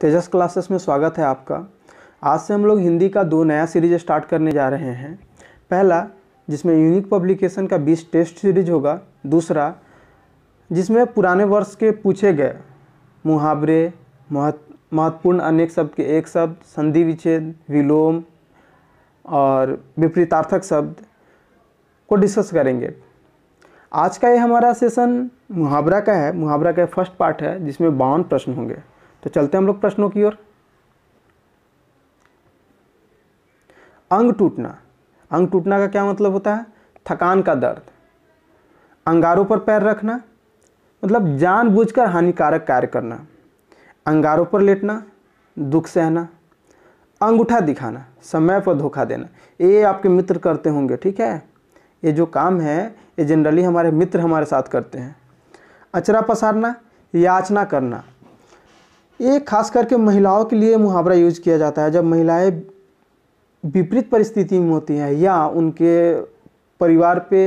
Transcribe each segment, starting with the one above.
तेजस classes में स्वागत है आपका आज से हम लोग हिंदी का दो नया सीरीज स्टार्ट करने जा रहे हैं पहला जिसमें यूनिक पब्लिकेशन का 20 टेस्ट सीरीज होगा दूसरा जिसमें पुराने वर्ष के पूछे गए मुहावरे महत्वपूर्ण अनेक शब्द के एक शब्द संधि विच्छेद विलोम और विपरीतार्थक शब्द को डिस्कस करेंगे आज का ये हमारा सेशन मुहावरा का है मुहावरा का फर्स्ट पार्ट है जिसमें बावन प्रश्न होंगे तो चलते हैं हम लोग प्रश्नों की ओर अंग टूटना अंग टूटना का क्या मतलब होता है थकान का दर्द अंगारों पर पैर रखना मतलब जानबूझकर हानिकारक कार्य करना अंगारों पर लेटना दुख सहना अंगूठा दिखाना समय पर धोखा देना ये आपके मित्र करते होंगे ठीक है ये जो काम है ये जनरली हमारे मित्र हमारे साथ करते हैं अचरा पसारना याचना करना ये खास करके महिलाओं के लिए मुहावरा यूज किया जाता है जब महिलाएं विपरीत परिस्थिति में होती हैं या उनके परिवार पे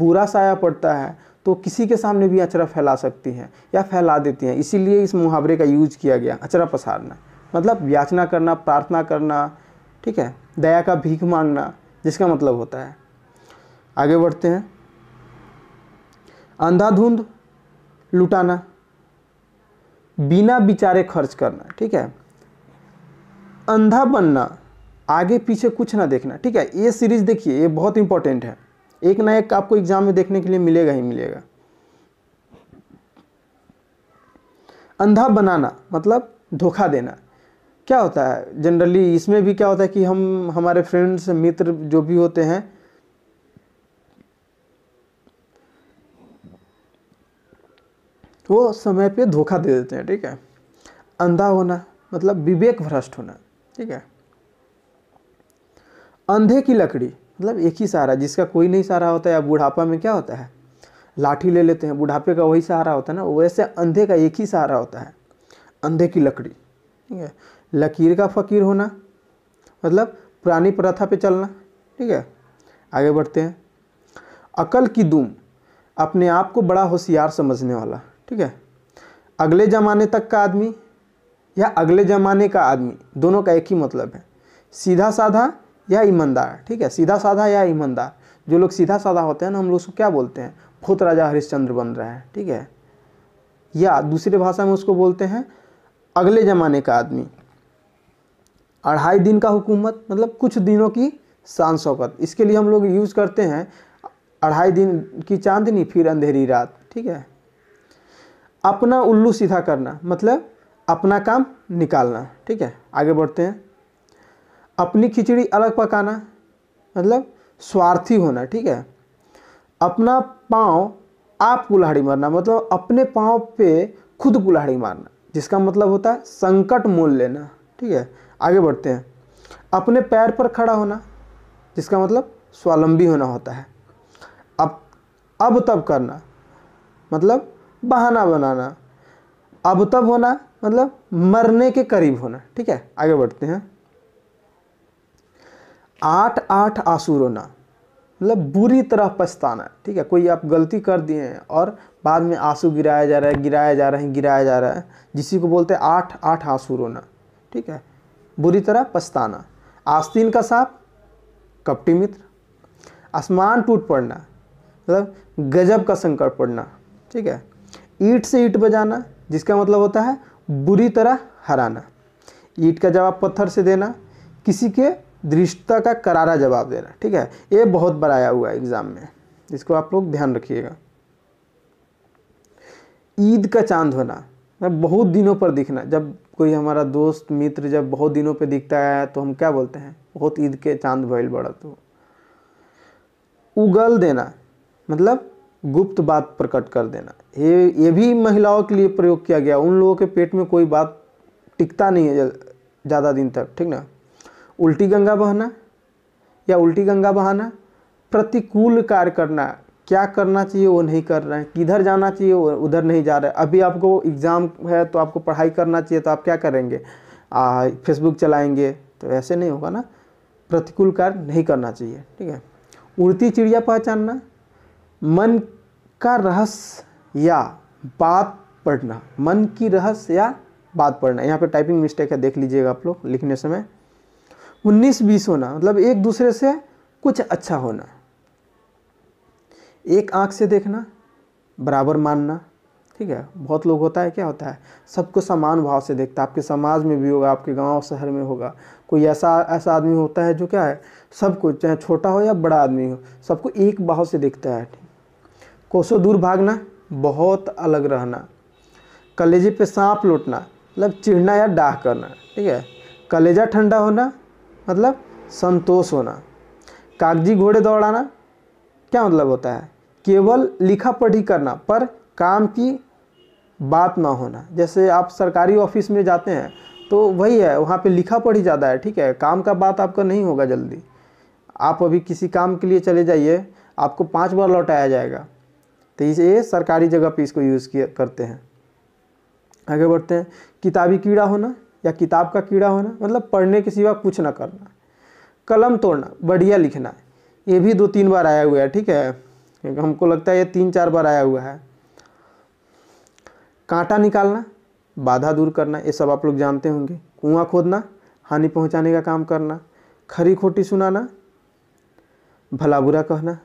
बुरा साया पड़ता है तो किसी के सामने भी अचरा फैला सकती हैं या फैला देती हैं इसीलिए इस मुहावरे का यूज किया गया अचरा पसारना मतलब याचना करना प्रार्थना करना ठीक है दया का भीख मांगना जिसका मतलब होता है आगे बढ़ते हैं अंधाधुंध लुटाना बिना विचारे खर्च करना ठीक है अंधा बनना आगे पीछे कुछ ना देखना ठीक है ये सीरीज देखिए ये बहुत इंपॉर्टेंट है एक ना एक आपको एग्जाम में देखने के लिए मिलेगा ही मिलेगा अंधा बनाना मतलब धोखा देना क्या होता है जनरली इसमें भी क्या होता है कि हम हमारे फ्रेंड्स मित्र जो भी होते हैं वो समय पे धोखा दे देते हैं ठीक है अंधा होना मतलब विवेक भ्रष्ट होना ठीक है अंधे की लकड़ी मतलब एक ही सहारा जिसका कोई नहीं सहारा होता है या बुढ़ापा में क्या होता है लाठी ले लेते हैं बुढ़ापे का वही सहारा होता है ना वैसे अंधे का एक ही सहारा होता है अंधे की लकड़ी ठीक है लकीर का फ़कीर होना मतलब पुरानी प्रथा पे चलना ठीक है आगे बढ़ते हैं अकल की दूम अपने आप को बड़ा होशियार समझने वाला ठीक है अगले ज़माने तक का आदमी या अगले ज़माने का आदमी दोनों का एक ही मतलब है सीधा साधा या ईमानदार ठीक है सीधा साधा या ईमानदार जो लोग सीधा साधा होते हैं ना हम लोग उसको क्या बोलते हैं भूत राजा हरिश्चंद्र बन रहे हैं ठीक है या दूसरे भाषा में उसको बोलते हैं अगले ज़माने का आदमी अढ़ाई दिन का हुकूमत मतलब कुछ दिनों की शान शौकत इसके लिए हम लोग यूज़ करते हैं अढ़ाई दिन की चांदनी फिर अंधेरी रात ठीक है अपना उल्लू सीधा करना मतलब अपना काम निकालना ठीक है आगे बढ़ते हैं अपनी खिचड़ी अलग पकाना मतलब स्वार्थी होना ठीक है अपना पाँव आप कुल्हाड़ी मारना मतलब अपने पाँव पे खुद कुल्हाड़ी मारना जिसका मतलब होता है संकट मोल लेना ठीक है आगे बढ़ते हैं अपने पैर पर खड़ा होना जिसका मतलब स्वावलंबी होना होता है अब अब तब करना मतलब बहाना बनाना अब तब होना मतलब मरने के करीब होना ठीक है आगे बढ़ते हैं आठ आठ आंसू रोना मतलब बुरी तरह पछताना ठीक है कोई आप गलती कर दिए हैं और बाद में आंसू गिराया जा रहा है गिराया जा रहा है गिराया जा रहा है जिसी को बोलते हैं आठ आठ आंसू रोना ठीक है बुरी तरह पछताना आस्तीन का सांप कपटी मित्र आसमान टूट पड़ना मतलब गजब का संकट पड़ना ठीक है ईट से ईट बजाना जिसका मतलब होता है बुरी तरह हराना ईट का जवाब पत्थर से देना किसी के दृष्टता का करारा जवाब देना ठीक है ये बहुत बार आया हुआ है एग्ज़ाम में इसको आप लोग ध्यान रखिएगा ईद का चांद होना मतलब बहुत दिनों पर दिखना जब कोई हमारा दोस्त मित्र जब बहुत दिनों पर दिखता है तो हम क्या बोलते हैं बहुत ईद के चांद भैल बड़ा तो उगल देना मतलब गुप्त बात प्रकट कर देना ये ये भी महिलाओं के लिए प्रयोग किया गया उन लोगों के पेट में कोई बात टिकता नहीं है ज़्यादा दिन तक ठीक ना उल्टी गंगा बहाना या उल्टी गंगा बहाना प्रतिकूल कार्य करना क्या करना चाहिए वो नहीं कर रहे हैं किधर जाना चाहिए वो उधर नहीं जा रहे अभी आपको एग्ज़ाम है तो आपको पढ़ाई करना चाहिए तो आप क्या करेंगे फेसबुक चलाएंगे तो ऐसे नहीं होगा ना प्रतिकूल कार्य नहीं करना चाहिए ठीक है उड़ती चिड़िया पहचानना मन का रहस्य या बात पढ़ना मन की रहस्य या बात पढ़ना यहाँ पे टाइपिंग मिस्टेक है देख लीजिएगा आप लोग लिखने समय उन्नीस बीस होना मतलब एक दूसरे से कुछ अच्छा होना एक आंख से देखना बराबर मानना ठीक है बहुत लोग होता है क्या होता है सबको समान भाव से देखता है आपके समाज में भी होगा आपके गांव शहर में होगा कोई ऐसा ऐसा आदमी होता है जो क्या है सबको चाहे छोटा हो या बड़ा आदमी हो सबको एक भाव से देखता है ठीक कोसों दूर भागना बहुत अलग रहना कलेजे पे सांप लौटना मतलब चिढ़ना या डाह करना ठीक है कलेजा ठंडा होना मतलब संतोष होना कागजी घोड़े दौड़ाना क्या मतलब होता है केवल लिखा पढ़ी करना पर काम की बात ना होना जैसे आप सरकारी ऑफिस में जाते हैं तो वही है वहाँ पे लिखा पढ़ी ज़्यादा है ठीक है काम का बात आपका नहीं होगा जल्दी आप अभी किसी काम के लिए चले जाइए आपको पाँच बार लौटाया जाएगा तो इसे ये सरकारी जगह पे इसको यूज़ किया करते हैं आगे बढ़ते हैं किताबी कीड़ा होना या किताब का कीड़ा होना मतलब पढ़ने के सिवा कुछ ना करना कलम तोड़ना बढ़िया लिखना ये भी दो तीन बार आया हुआ है ठीक है हमको लगता है ये तीन चार बार आया हुआ है कांटा निकालना बाधा दूर करना ये सब आप लोग जानते होंगे कुआं खोदना हानि पहुंचाने का काम करना खरी खोटी सुनाना भला बुरा कहना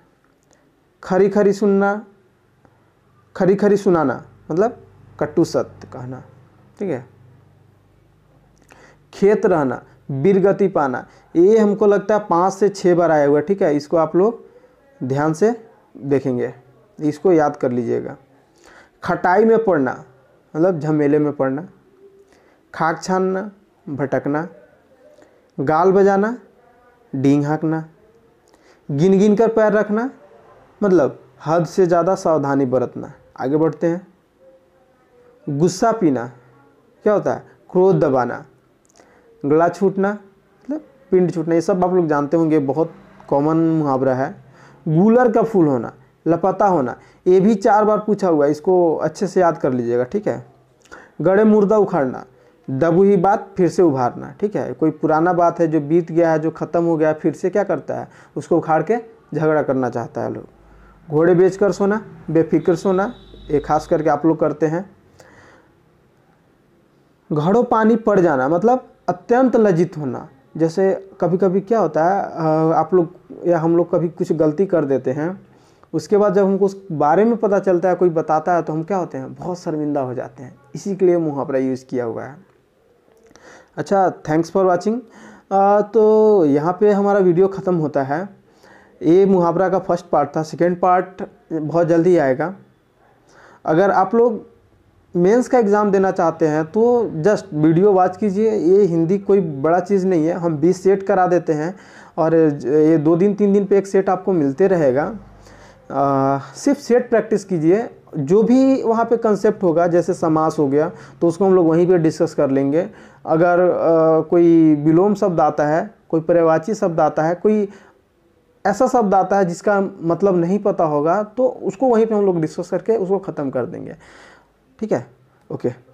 खरी खरी सुनना खरी खरी सुनाना मतलब कट्टु सत्य कहना ठीक है खेत रहना गति पाना ये हमको लगता है पाँच से छः बार आया हुआ ठीक है इसको आप लोग ध्यान से देखेंगे इसको याद कर लीजिएगा खटाई में पड़ना मतलब झमेले में पड़ना खाक छानना भटकना गाल बजाना डींग हाँकना गिन गिन कर पैर रखना मतलब हद से ज़्यादा सावधानी बरतना आगे बढ़ते हैं गुस्सा पीना क्या होता है क्रोध दबाना गला छूटना मतलब पिंड छूटना ये सब आप लोग जानते होंगे बहुत कॉमन मुहावरा है गूलर का फूल होना लपता होना ये भी चार बार पूछा हुआ है इसको अच्छे से याद कर लीजिएगा ठीक है गड़े मुर्दा उखाड़ना दबू ही बात फिर से उभारना ठीक है कोई पुराना बात है जो बीत गया है जो ख़त्म हो गया है फिर से क्या करता है उसको उखाड़ के झगड़ा करना चाहता है लोग घोड़े बेचकर सोना बेफिक्र सोना ये खास करके आप लोग करते हैं घड़ों पानी पड़ जाना मतलब अत्यंत लज्जित होना जैसे कभी कभी क्या होता है आप लोग या हम लोग कभी कुछ गलती कर देते हैं उसके बाद जब हमको उस बारे में पता चलता है कोई बताता है तो हम क्या होते हैं बहुत शर्मिंदा हो जाते हैं इसी के लिए मुहावरा यूज़ किया हुआ है अच्छा थैंक्स फॉर वॉचिंग तो यहाँ पे हमारा वीडियो ख़त्म होता है ये मुहावरा का फर्स्ट पार्ट था सेकेंड पार्ट बहुत जल्दी आएगा अगर आप लोग मेंस का एग्ज़ाम देना चाहते हैं तो जस्ट वीडियो वॉच कीजिए ये हिंदी कोई बड़ा चीज़ नहीं है हम 20 सेट करा देते हैं और ये दो दिन तीन दिन पे एक सेट आपको मिलते रहेगा आ, सिर्फ सेट प्रैक्टिस कीजिए जो भी वहाँ पे कंसेप्ट होगा जैसे समास हो गया तो उसको हम लोग वहीं पे डिस्कस कर लेंगे अगर आ, कोई विलोम शब्द आता है कोई पर्यवाची शब्द आता है कोई ऐसा शब्द आता है जिसका मतलब नहीं पता होगा तो उसको वहीं पे हम लोग डिस्कस करके उसको ख़त्म कर देंगे ठीक है ओके